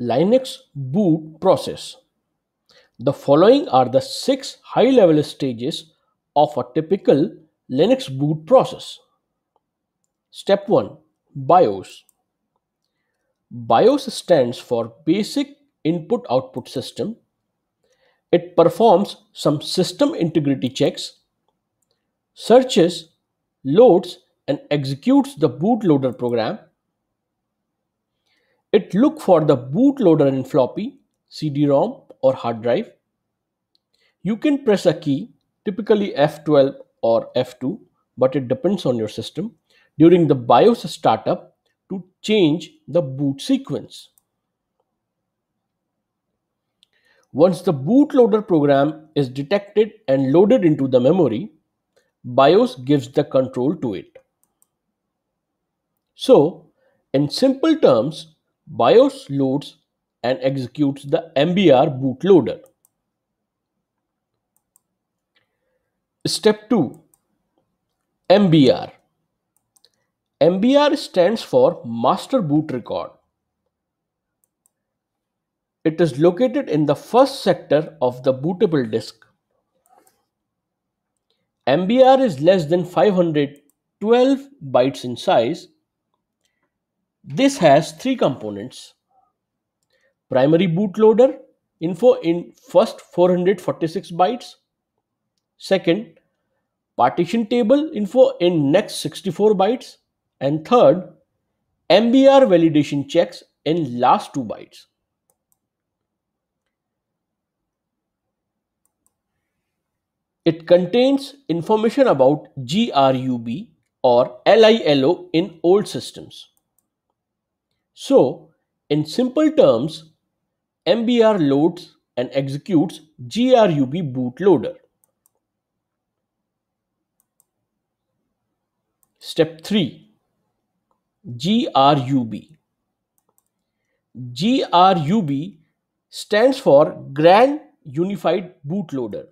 Linux boot process. The following are the six high level stages of a typical Linux boot process. Step 1 BIOS. BIOS stands for Basic Input Output System. It performs some system integrity checks, searches, loads, and executes the bootloader program it look for the bootloader in floppy, CD-ROM or hard drive. You can press a key, typically F12 or F2, but it depends on your system, during the BIOS startup to change the boot sequence. Once the bootloader program is detected and loaded into the memory, BIOS gives the control to it. So, in simple terms, BIOS loads and executes the MBR bootloader. Step 2 MBR MBR stands for Master Boot Record. It is located in the first sector of the bootable disk. MBR is less than 512 bytes in size this has three components. Primary bootloader info in first 446 bytes. Second, partition table info in next 64 bytes. And third, MBR validation checks in last two bytes. It contains information about GRUB or LILO in old systems. So, in simple terms, MBR loads and executes GRUB bootloader. Step 3 GRUB. GRUB stands for Grand Unified Bootloader.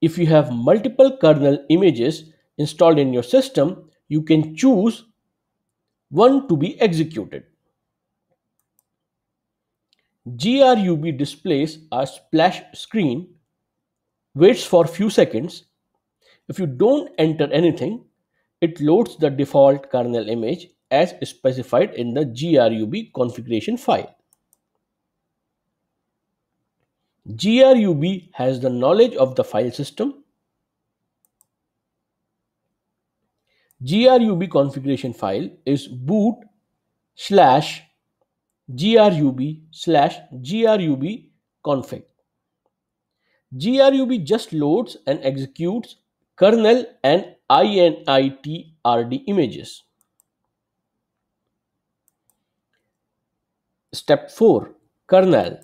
If you have multiple kernel images installed in your system, you can choose one to be executed. GRUB displays a splash screen, waits for few seconds. If you don't enter anything, it loads the default kernel image as specified in the GRUB configuration file. GRUB has the knowledge of the file system grub configuration file is boot slash grub slash grub config. grub just loads and executes kernel and initrd images. Step 4 Kernel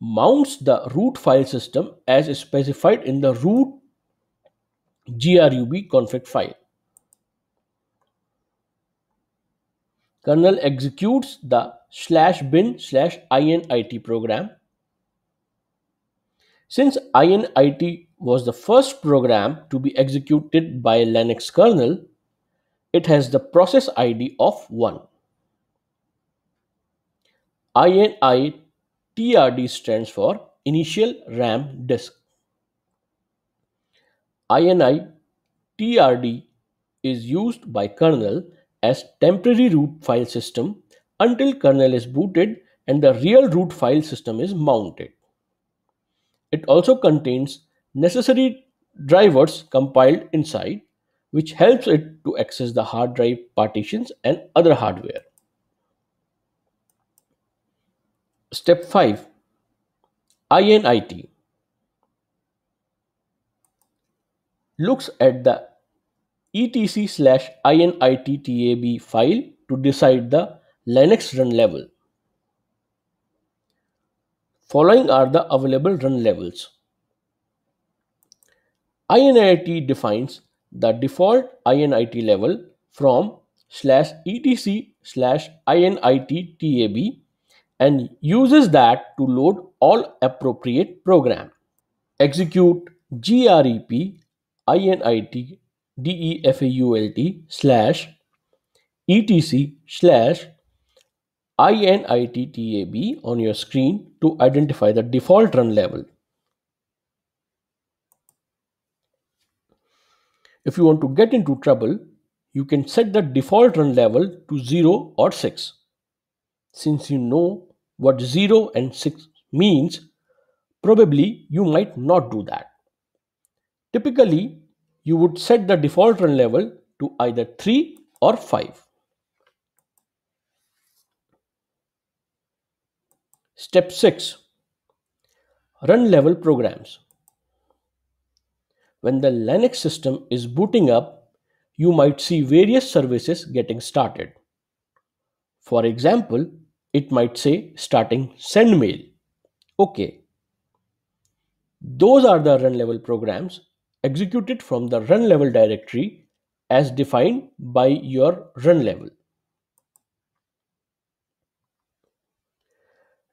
mounts the root file system as specified in the root grub config file. Kernel executes the slash bin slash init program. Since init was the first program to be executed by Linux kernel, it has the process ID of 1. INI TRD stands for Initial RAM Disk. INI TRD is used by kernel as temporary root file system until kernel is booted and the real root file system is mounted. It also contains necessary drivers compiled inside which helps it to access the hard drive partitions and other hardware. Step 5 INIT looks at the etc slash inittab file to decide the Linux run level. Following are the available run levels. INIT defines the default INIT level from slash etc slash INIT tab and uses that to load all appropriate program. Execute grep default slash etc slash inittab on your screen to identify the default run level. If you want to get into trouble, you can set the default run level to 0 or 6. Since you know what 0 and 6 means, probably you might not do that. Typically, you would set the default run level to either 3 or 5. Step 6 Run level programs. When the Linux system is booting up, you might see various services getting started. For example, it might say starting send mail. Okay. Those are the run level programs executed from the run level directory as defined by your run level.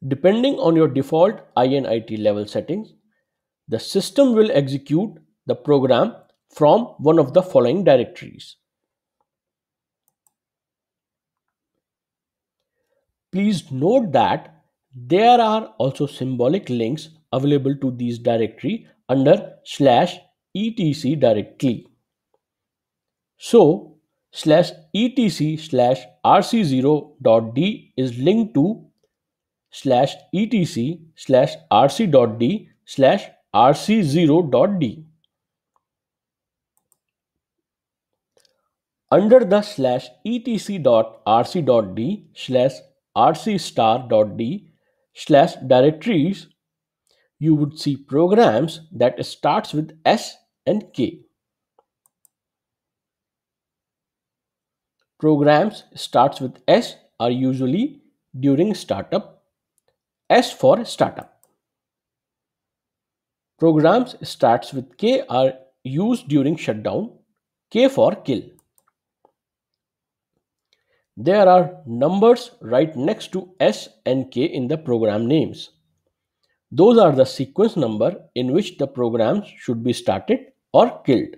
Depending on your default INIT level settings, the system will execute the program from one of the following directories. Please note that there are also symbolic links available to these directory under slash etc directly. So slash etc slash rc0.d is linked to slash etc slash rc.d slash rc0.d. Under the slash d slash rc d slash directories, you would see programs that starts with s and K. Programs starts with S are usually during startup. S for startup. Programs starts with K are used during shutdown. K for kill. There are numbers right next to S and K in the program names. Those are the sequence number in which the programs should be started or killed.